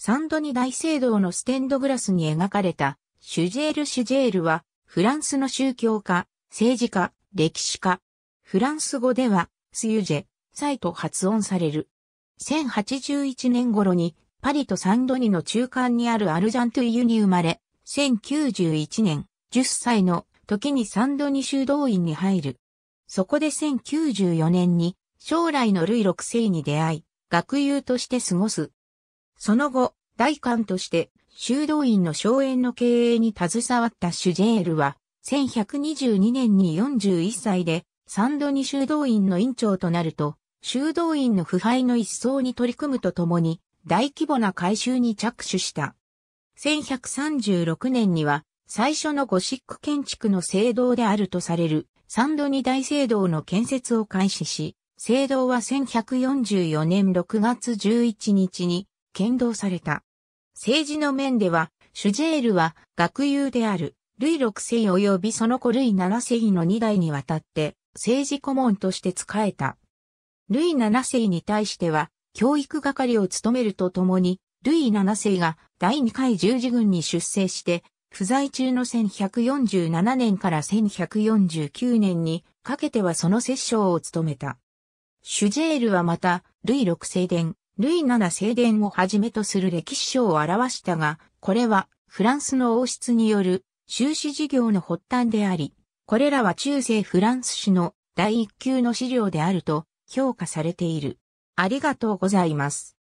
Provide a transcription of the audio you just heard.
サンドニ大聖堂のステンドグラスに描かれたシュジェール・シュジェールはフランスの宗教家、政治家、歴史家。フランス語ではスユジェ、サイと発音される。1081年頃にパリとサンドニの中間にあるアルジャントゥイユに生まれ、1091年10歳の時にサンドニ修道院に入る。そこで1094年に将来のルイ6世に出会い、学友として過ごす。その後、大官として修道院の荘園の経営に携わったシュジェールは、1122年に41歳で、三度に修道院の院長となると、修道院の腐敗の一掃に取り組むとともに、大規模な改修に着手した。1136年には、最初のゴシック建築の聖堂であるとされる、三度に大聖堂の建設を開始し、聖堂は1144年6月11日に剣道された。政治の面では、シュジェールは学友である、ルイ6世及びその子ルイ7世の2代にわたって、政治顧問として仕えた。ルイ7世に対しては、教育係を務めるとともに、ルイ7世が第2回十字軍に出征して、不在中の1147年から1149年にかけてはその摂政を務めた。シュジェールはまた、ルイ6世伝、ルイ7聖殿をはじめとする歴史書を表したが、これはフランスの王室による修士事業の発端であり、これらは中世フランス史の第一級の資料であると評価されている。ありがとうございます。